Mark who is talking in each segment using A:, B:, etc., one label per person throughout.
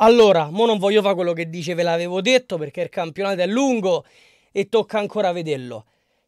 A: Allora, mo non voglio fare quello che dice, ve l'avevo detto perché il campionato è lungo e tocca ancora vederlo.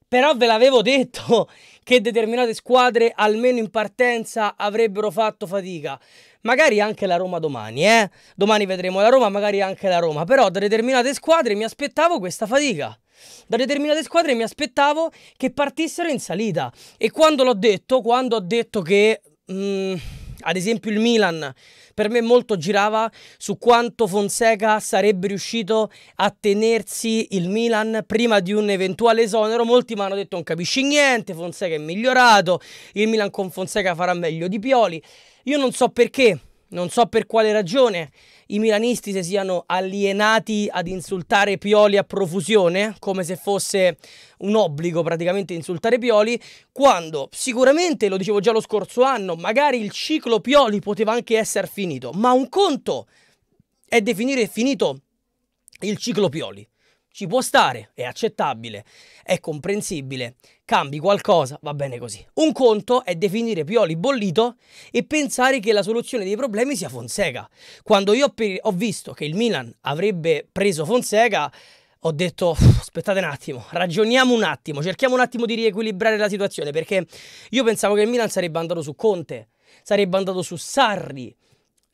A: Però ve l'avevo detto che determinate squadre, almeno in partenza, avrebbero fatto fatica. Magari anche la Roma domani, eh? Domani vedremo la Roma, magari anche la Roma. Però da determinate squadre mi aspettavo questa fatica. Da determinate squadre mi aspettavo che partissero in salita. E quando l'ho detto, quando ho detto che... Mh, mm, ad esempio il Milan per me molto girava su quanto Fonseca sarebbe riuscito a tenersi il Milan prima di un eventuale esonero. Molti mi hanno detto non capisci niente, Fonseca è migliorato, il Milan con Fonseca farà meglio di Pioli. Io non so perché non so per quale ragione i milanisti si siano alienati ad insultare Pioli a profusione, come se fosse un obbligo praticamente insultare Pioli, quando sicuramente, lo dicevo già lo scorso anno, magari il ciclo Pioli poteva anche essere finito, ma un conto è definire finito il ciclo Pioli. Ci può stare, è accettabile, è comprensibile, cambi qualcosa, va bene così. Un conto è definire Pioli bollito e pensare che la soluzione dei problemi sia Fonseca. Quando io ho visto che il Milan avrebbe preso Fonseca, ho detto aspettate un attimo, ragioniamo un attimo, cerchiamo un attimo di riequilibrare la situazione perché io pensavo che il Milan sarebbe andato su Conte, sarebbe andato su Sarri,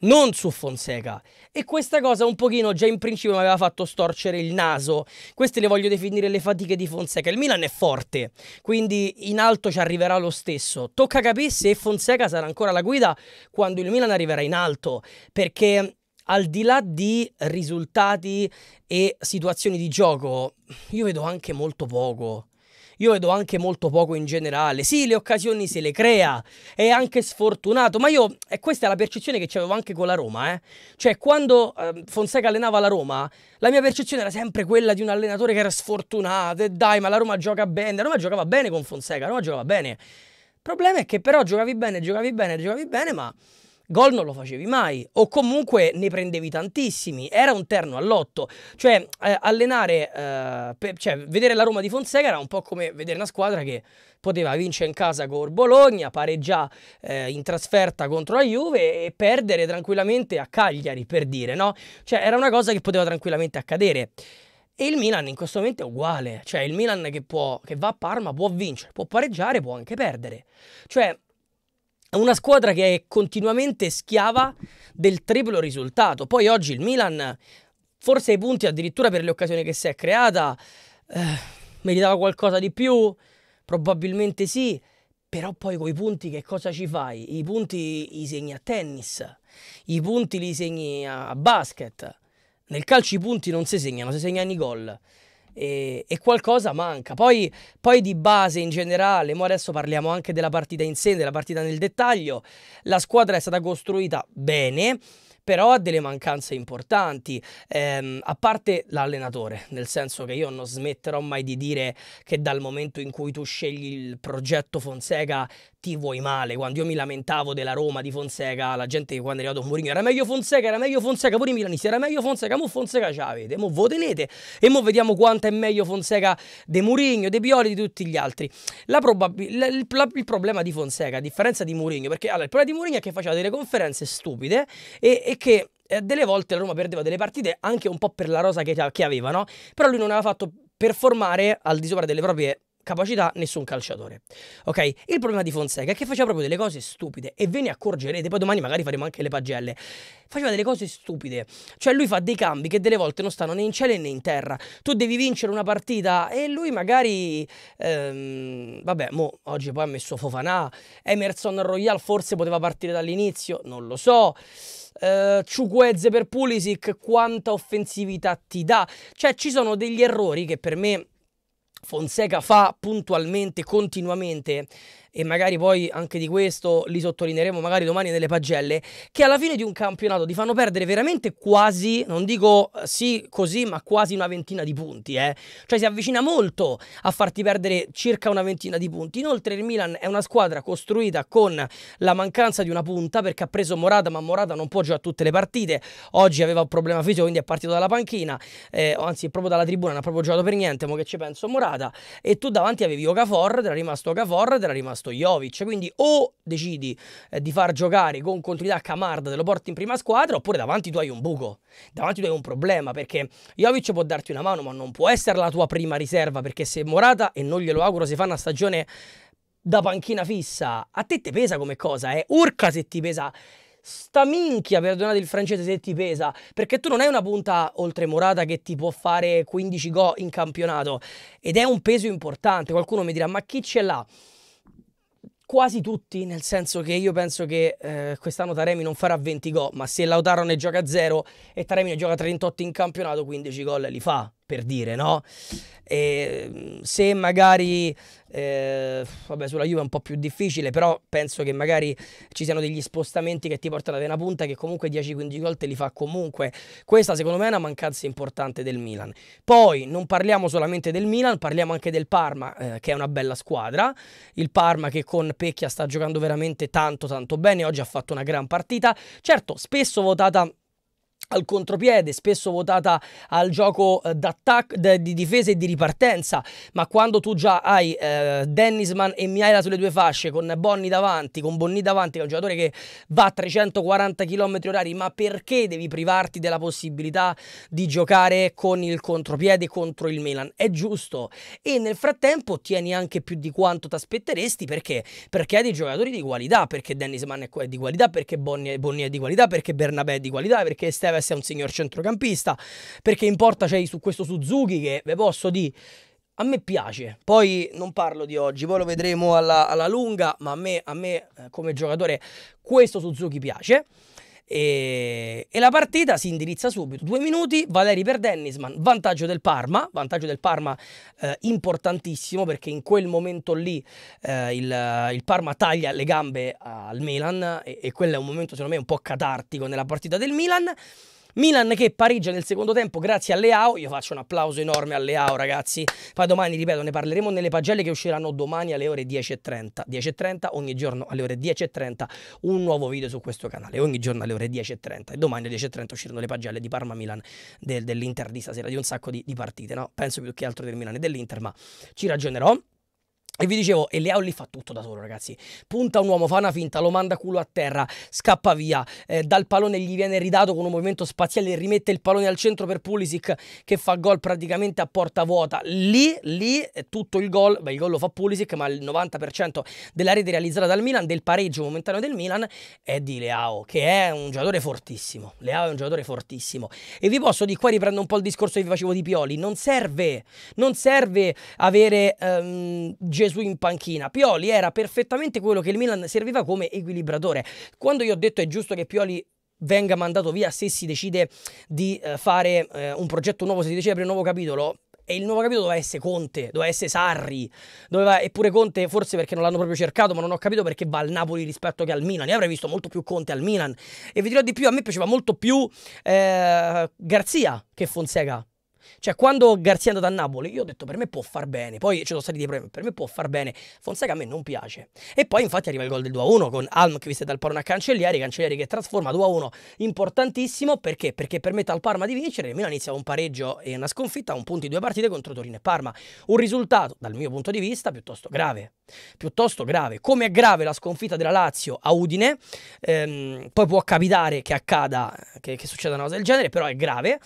A: non su Fonseca. E questa cosa un pochino già in principio mi aveva fatto storcere il naso. Queste le voglio definire le fatiche di Fonseca. Il Milan è forte, quindi in alto ci arriverà lo stesso. Tocca capire se Fonseca sarà ancora la guida quando il Milan arriverà in alto, perché al di là di risultati e situazioni di gioco, io vedo anche molto poco. Io vedo anche molto poco in generale. Sì, le occasioni se le crea, è anche sfortunato, ma io, e questa è la percezione che avevo anche con la Roma, eh. Cioè, quando eh, Fonseca allenava la Roma, la mia percezione era sempre quella di un allenatore che era sfortunato, e dai, ma la Roma gioca bene, la Roma giocava bene con Fonseca, la Roma giocava bene. Il problema è che però giocavi bene, giocavi bene, giocavi bene, ma gol non lo facevi mai o comunque ne prendevi tantissimi, era un terno all'otto, cioè eh, allenare, eh, per, cioè vedere la Roma di Fonseca era un po' come vedere una squadra che poteva vincere in casa con Bologna, pareggiare eh, in trasferta contro la Juve e perdere tranquillamente a Cagliari, per dire, no? Cioè era una cosa che poteva tranquillamente accadere. E il Milan in questo momento è uguale, cioè il Milan che, può, che va a Parma può vincere, può pareggiare, può anche perdere. Cioè una squadra che è continuamente schiava del triplo risultato. Poi oggi il Milan, forse ai punti addirittura per le occasioni che si è creata, eh, meritava qualcosa di più? Probabilmente sì, però poi con i punti che cosa ci fai? I punti li segni a tennis, i punti li segni a basket. Nel calcio i punti non si segnano, si segnano i gol e, e qualcosa manca. Poi, poi, di base in generale, mo adesso parliamo anche della partita in sé, della partita nel dettaglio, la squadra è stata costruita bene, però ha delle mancanze importanti, ehm, a parte l'allenatore, nel senso che io non smetterò mai di dire che dal momento in cui tu scegli il progetto Fonseca ti vuoi male. Quando io mi lamentavo della Roma di Fonseca, la gente quando è arrivato Mourinho era meglio Fonseca, era meglio Fonseca, pure i milanisti, era meglio Fonseca, mo Fonseca ce l'avete, mo voi tenete e mo vediamo quanto è meglio Fonseca de Mourinho, de Pioli, di tutti gli altri. La la, la, il problema di Fonseca, a differenza di Mourinho, perché allora, il problema di Mourinho è che faceva delle conferenze stupide e, e che eh, delle volte la Roma perdeva delle partite anche un po' per la rosa che, che aveva, no? Però lui non aveva fatto performare al di sopra delle proprie capacità nessun calciatore. Ok? Il problema di Fonseca è che faceva proprio delle cose stupide e ve ne accorgerete, poi domani magari faremo anche le pagelle. Faceva delle cose stupide, cioè lui fa dei cambi che delle volte non stanno né in cielo né in terra. Tu devi vincere una partita e lui magari ehm, vabbè, mo oggi poi ha messo Fofanà, Emerson Royal forse poteva partire dall'inizio, non lo so. Uh, eh, Ciuquezze per Pulisic quanta offensività ti dà cioè ci sono degli errori che per me Fonseca fa puntualmente, continuamente, e magari poi anche di questo li sottolineeremo magari domani nelle pagelle, che alla fine di un campionato ti fanno perdere veramente quasi, non dico eh, sì così, ma quasi una ventina di punti. Eh. Cioè si avvicina molto a farti perdere circa una ventina di punti. Inoltre il Milan è una squadra costruita con la mancanza di una punta perché ha preso Morata, ma Morata non può giocare tutte le partite. Oggi aveva un problema fisico, quindi è partito dalla panchina, eh, anzi proprio dalla tribuna, non ha proprio giocato per niente, ma che ci penso Morata. E tu davanti avevi Ocafor, te era rimasto Ocafor, te era rimasto posto Quindi o decidi eh, di far giocare con continuità Camarda, te lo porti in prima squadra, oppure davanti tu hai un buco, davanti tu hai un problema, perché Jovic può darti una mano, ma non può essere la tua prima riserva, perché se Morata, e non glielo auguro, si fa una stagione da panchina fissa, a te te pesa come cosa, eh? Urca se ti pesa sta minchia, perdonate il francese se ti pesa, perché tu non hai una punta oltre Morata che ti può fare 15 go in campionato ed è un peso importante. Qualcuno mi dirà "Ma chi ce l'ha? quasi tutti, nel senso che io penso che eh, quest'anno Taremi non farà 20 gol, ma se Lautaro ne gioca 0 e Taremi ne gioca 38 in campionato, 15 gol li fa per dire, no? E se magari, eh, vabbè, sulla Juve è un po' più difficile, però penso che magari ci siano degli spostamenti che ti portano ad una punta che comunque 10-15 gol te li fa comunque. Questa secondo me è una mancanza importante del Milan. Poi non parliamo solamente del Milan, parliamo anche del Parma, eh, che è una bella squadra. Il Parma che con Pecchia sta giocando veramente tanto tanto bene, oggi ha fatto una gran partita. Certo, spesso votata al contropiede, spesso votata al gioco eh, d'attacco, di difesa e di ripartenza, ma quando tu già hai eh, Dennisman e Miaela sulle due fasce, con Bonni davanti, con Bonni davanti, che è un giocatore che va a 340 km orari, ma perché devi privarti della possibilità di giocare con il contropiede contro il Milan? È giusto. E nel frattempo ottieni anche più di quanto ti aspetteresti, perché? Perché hai dei giocatori di qualità, perché Dennisman è di qualità, perché Bonni è di qualità, perché Bernabé è di qualità, perché Steven deve essere un signor centrocampista, perché in porta c'è su questo Suzuki che ve posso dire a me piace, poi non parlo di oggi, poi lo vedremo alla, alla lunga, ma a me, a me eh, come giocatore questo Suzuki piace. E, e, la partita si indirizza subito. Due minuti, Valeri per Dennisman, vantaggio del Parma, vantaggio del Parma eh, importantissimo perché in quel momento lì eh, il, il, Parma taglia le gambe al Milan e, e quello è un momento secondo me un po' catartico nella partita del Milan. Milan che pareggia nel secondo tempo grazie a Leao, io faccio un applauso enorme a Leao ragazzi, poi domani ripeto ne parleremo nelle pagelle che usciranno domani alle ore 10.30, 10.30 ogni giorno alle ore 10.30 un nuovo video su questo canale, ogni giorno alle ore 10.30 e domani alle 10.30 usciranno le pagelle di Parma-Milan del, dell'Inter di stasera, di un sacco di, di partite, no? penso più che altro del Milan e dell'Inter ma ci ragionerò. E vi dicevo, e Leao lì fa tutto da solo, ragazzi. Punta un uomo, fa una finta, lo manda culo a terra, scappa via. Eh, dal pallone gli viene ridato con un movimento spaziale, rimette il pallone al centro per Pulisic che fa gol praticamente a porta vuota. Lì, lì eh, tutto il gol, beh, il gol lo fa Pulisic, ma il 90% della rete realizzata dal Milan, del pareggio momentaneo del Milan, è di Leao, che è un giocatore fortissimo. Leao è un giocatore fortissimo. E vi posso di qua riprendo un po' il discorso che vi facevo di Pioli. Non serve, non serve avere... Um, Gesù in panchina. Pioli era perfettamente quello che il Milan serviva come equilibratore. Quando io ho detto è giusto che Pioli venga mandato via se si decide di eh, fare eh, un progetto nuovo, se si decide di aprire un nuovo capitolo, e il nuovo capitolo doveva essere Conte, doveva essere Sarri, doveva, eppure Conte forse perché non l'hanno proprio cercato, ma non ho capito perché va al Napoli rispetto che al Milan. Io avrei visto molto più Conte al Milan e vi dirò di più, a me piaceva molto più eh, Garzia che Fonseca. Cioè, quando Garzia è andato a Napoli, io ho detto per me può far bene. Poi ci sono stati dei problemi, per me può far bene. Fonseca a me non piace. E poi, infatti, arriva il gol del 2-1 con Alm che Almqvist dal Parma a Cancellieri. Cancellieri che trasforma 2-1 importantissimo perché? Perché permette al Parma di vincere. Il Milan inizia un pareggio e una sconfitta, un punto in due partite contro Torino e Parma. Un risultato, dal mio punto di vista, piuttosto grave. Piuttosto grave. Come è grave la sconfitta della Lazio a Udine, ehm, poi può capitare che accada, che, che succeda una cosa del genere, però è grave.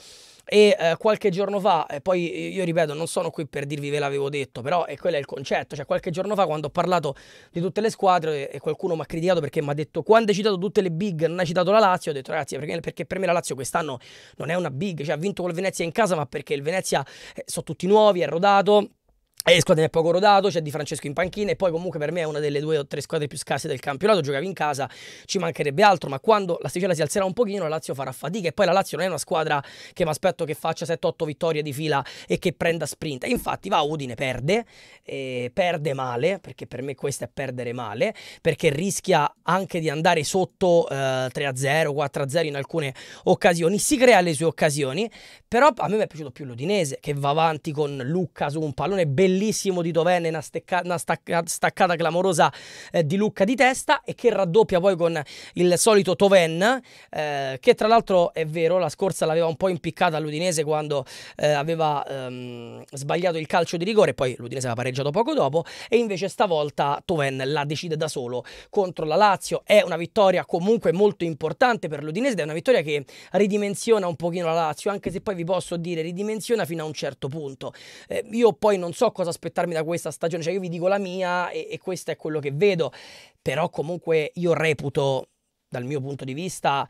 A: E eh, qualche giorno fa, e poi io ripeto, non sono qui per dirvi ve l'avevo detto, però è quello è il concetto. Cioè, qualche giorno fa, quando ho parlato di tutte le squadre, e, qualcuno mi ha criticato perché mi ha detto: quando hai citato tutte le big, non hai citato la Lazio, ho detto, ragazzi, perché, perché per me la Lazio quest'anno non è una big, cioè ha vinto col Venezia in casa, ma perché il Venezia eh, sono tutti nuovi, è rodato e squadre del poco rodato, c'è cioè Di Francesco in panchina e poi comunque per me è una delle due o tre squadre più scarse del campionato, giocavi in casa, ci mancherebbe altro, ma quando la sticella si alzerà un pochino la Lazio farà fatica e poi la Lazio non è una squadra che mi aspetto che faccia 7-8 vittorie di fila e che prenda sprint, infatti va a Udine, perde, eh, perde male, perché per me questo è perdere male, perché rischia anche di andare sotto eh, 3-0, 4-0 in alcune occasioni, si crea le sue occasioni, però a me mi è piaciuto più l'Udinese che va avanti con Lucca su un pallone bellissimo bellissimo di Dovenne, una, stecca- una stacca- staccata clamorosa eh, di Lucca di testa e che raddoppia poi con il solito Toven, eh, che tra l'altro è vero, la scorsa l'aveva un po' impiccata all'Udinese quando eh, aveva ehm, sbagliato il calcio di rigore, poi l'Udinese aveva pareggiato poco dopo e invece stavolta Toven la decide da solo contro la Lazio. È una vittoria comunque molto importante per l'Udinese ed è una vittoria che ridimensiona un pochino la Lazio, anche se poi vi posso dire ridimensiona fino a un certo punto. Eh, io poi non so cosa aspettarmi da questa stagione, cioè io vi dico la mia e, e questo è quello che vedo, però comunque io reputo dal mio punto di vista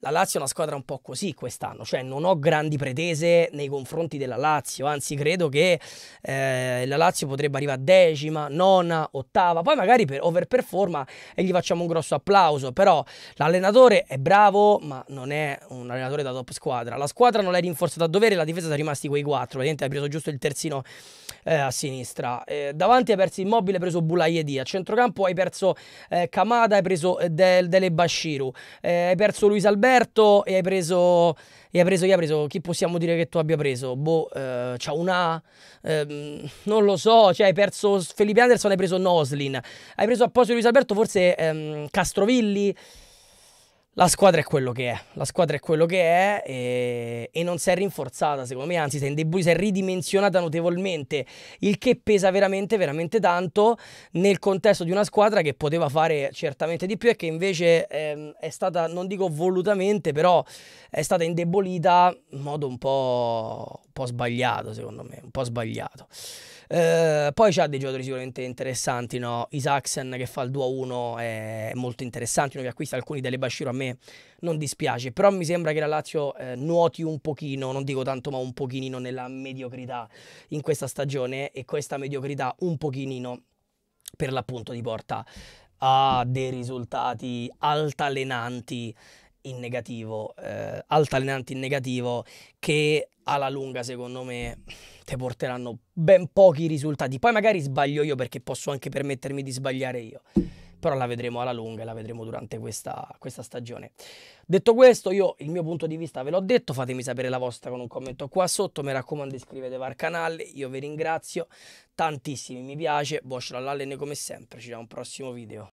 A: la Lazio è una squadra un po' così quest'anno, cioè non ho grandi pretese nei confronti della Lazio, anzi credo che eh, la Lazio potrebbe arrivare a decima, nona, ottava, poi magari per overperforma e gli facciamo un grosso applauso, però l'allenatore è bravo ma non è un allenatore da top squadra, la squadra non l'hai rinforzata a dovere, la difesa sono rimasti quei quattro, praticamente hai preso giusto il terzino eh, a sinistra, eh, davanti hai perso Immobile, hai preso Bulaiedi, a centrocampo hai perso eh, Kamada, hai preso eh, Del Dele Bashiru, eh, hai perso Luis Alberto, Alberto e hai preso... E hai preso, chi ha preso? Chi possiamo dire che tu abbia preso? Boh, eh, c'ha una... Ehm, non lo so, cioè hai perso Felipe Anderson, hai preso Noslin. Hai preso a posto di Luis Alberto forse ehm, Castrovilli la squadra è quello che è, la squadra è quello che è e, e non si è rinforzata secondo me, anzi si è, indeboli, si è ridimensionata notevolmente, il che pesa veramente, veramente tanto nel contesto di una squadra che poteva fare certamente di più e che invece eh, è stata, non dico volutamente, però è stata indebolita in modo un po', un po' sbagliato secondo me, un po' sbagliato. Eh, poi c'ha dei giocatori sicuramente interessanti, no? Isaacsen che fa il 2-1 è molto interessante, uno che acquista alcuni delle Bashiro a me non dispiace, però mi sembra che la Lazio eh, nuoti un pochino, non dico tanto ma un pochino nella mediocrità in questa stagione e questa mediocrità un pochino per l'appunto ti porta a dei risultati altalenanti in negativo, eh, altalenanti in negativo che alla lunga secondo me te porteranno ben pochi risultati. Poi magari sbaglio io perché posso anche permettermi di sbagliare io. Però la vedremo alla lunga e la vedremo durante questa, questa, stagione. Detto questo, io il mio punto di vista ve l'ho detto, fatemi sapere la vostra con un commento qua sotto, mi raccomando iscrivetevi al canale, io vi ringrazio, tantissimi mi piace, Boscio all'allene come sempre, ci vediamo al prossimo video.